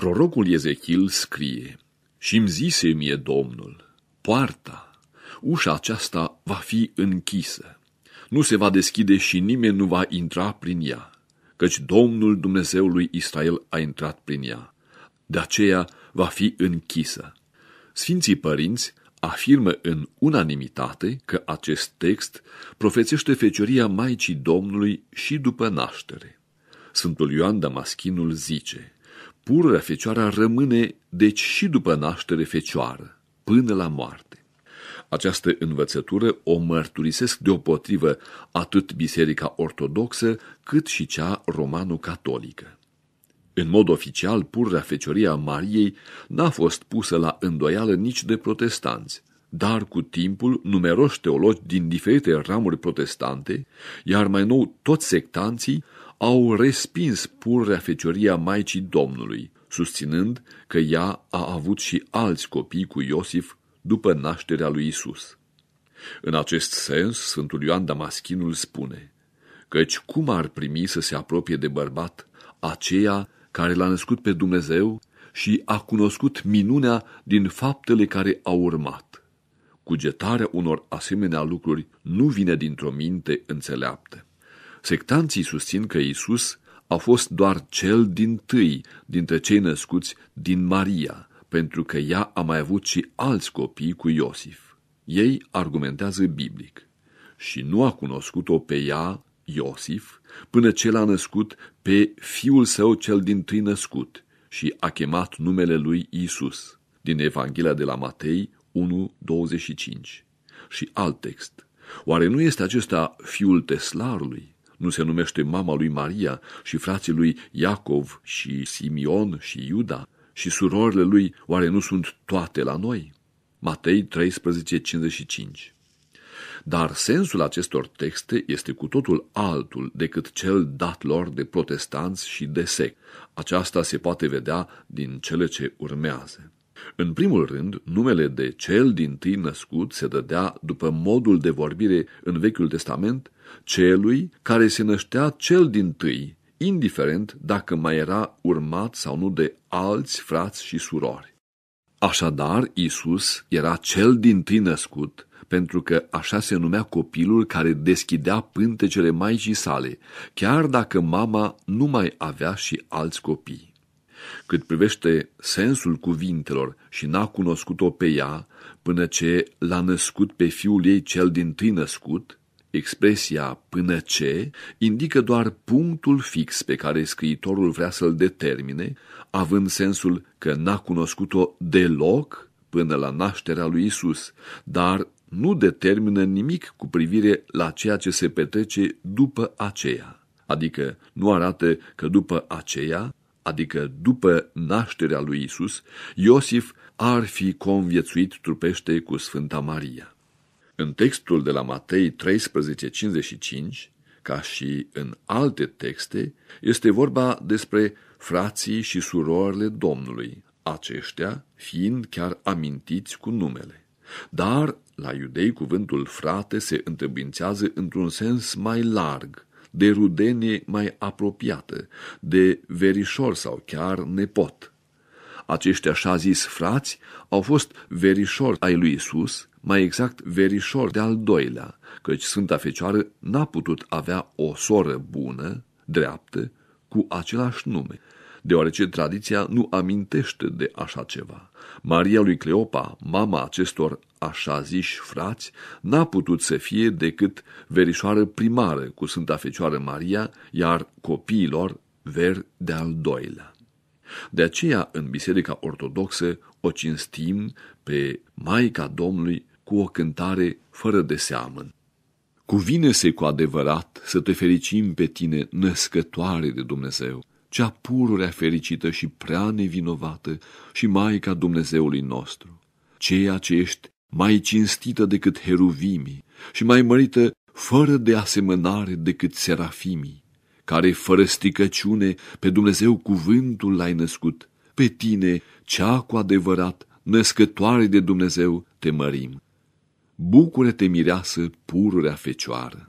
Prorocul Ezechiel scrie, Și îmi zise mie Domnul, poarta, ușa aceasta va fi închisă, nu se va deschide și nimeni nu va intra prin ea, căci Domnul Dumnezeului Israel a intrat prin ea, de aceea va fi închisă. Sfinții părinți afirmă în unanimitate că acest text profețește fecioria Maicii Domnului și după naștere. Sfântul Ioan Damaschinul zice, Pură fecioara rămâne, deci, și după naștere fecioară, până la moarte. Această învățătură o mărturisesc deopotrivă atât Biserica Ortodoxă cât și cea romano-catolică. În mod oficial, purrea fecioria Mariei n-a fost pusă la îndoială nici de protestanți, dar cu timpul numeroși teologi din diferite ramuri protestante, iar mai nou toți sectanții, au respins purrea fecioria Maicii Domnului, susținând că ea a avut și alți copii cu Iosif după nașterea lui Isus. În acest sens, Sfântul Ioan Damaschinul spune, căci cum ar primi să se apropie de bărbat aceea care l-a născut pe Dumnezeu și a cunoscut minunea din faptele care au urmat. Cugetarea unor asemenea lucruri nu vine dintr-o minte înțeleaptă. Sectanții susțin că Isus a fost doar cel din tâi dintre cei născuți din Maria, pentru că ea a mai avut și alți copii cu Iosif. Ei argumentează biblic. Și nu a cunoscut-o pe ea, Iosif, până ce l-a născut pe fiul său cel din tâi născut și a chemat numele lui Isus, din Evanghelia de la Matei 1.25. Și alt text. Oare nu este acesta fiul teslarului? nu se numește mama lui Maria și frații lui Iacov și Simion și Iuda și surorile lui oare nu sunt toate la noi? Matei 13:55 dar sensul acestor texte este cu totul altul decât cel dat lor de protestanți și de sec. Aceasta se poate vedea din cele ce urmează. În primul rând, numele de cel din tâi născut se dădea, după modul de vorbire în Vechiul Testament, celui care se năștea cel din tâi, indiferent dacă mai era urmat sau nu de alți frați și surori. Așadar, Isus era cel din tâi născut, pentru că așa se numea copilul care deschidea pântecele maicii sale, chiar dacă mama nu mai avea și alți copii. Cât privește sensul cuvintelor și n-a cunoscut-o pe ea până ce l-a născut pe fiul ei cel din tâi născut, expresia până ce indică doar punctul fix pe care scriitorul vrea să-l determine, având sensul că n-a cunoscut-o deloc până la nașterea lui Isus, dar nu determină nimic cu privire la ceea ce se petrece după aceea. Adică nu arată că după aceea adică după nașterea lui Isus, Iosif ar fi conviețuit trupește cu Sfânta Maria. În textul de la Matei 13:55, ca și în alte texte, este vorba despre frații și surorile Domnului, aceștia fiind chiar amintiți cu numele. Dar la iudei cuvântul frate se întrebințează într-un sens mai larg, de rudenie mai apropiată, de verișor sau chiar nepot. Acești așa zis frați au fost verișori ai lui Isus, mai exact verișor de-al doilea, căci Sfânta Fecioară n-a putut avea o soră bună, dreaptă, cu același nume, deoarece tradiția nu amintește de așa ceva. Maria lui Cleopa, mama acestor așa ziși frați, n-a putut să fie decât verișoară primară cu Sfânta Fecioară Maria, iar copiilor ver de-al doilea. De aceea, în Biserica Ortodoxă, o cinstim pe Maica Domnului cu o cântare fără de seamăn. Cuvine-se cu adevărat să te fericim pe tine, născătoare de Dumnezeu, cea pururea fericită și prea nevinovată și Maica Dumnezeului nostru. Ceea ce ești mai cinstită decât heruvimii și mai mărită fără de asemănare decât serafimii, care fără stricăciune pe Dumnezeu cuvântul l-ai născut, pe tine, cea cu adevărat, născătoare de Dumnezeu, te mărim. Bucură-te, mireasă, pururea fecioară!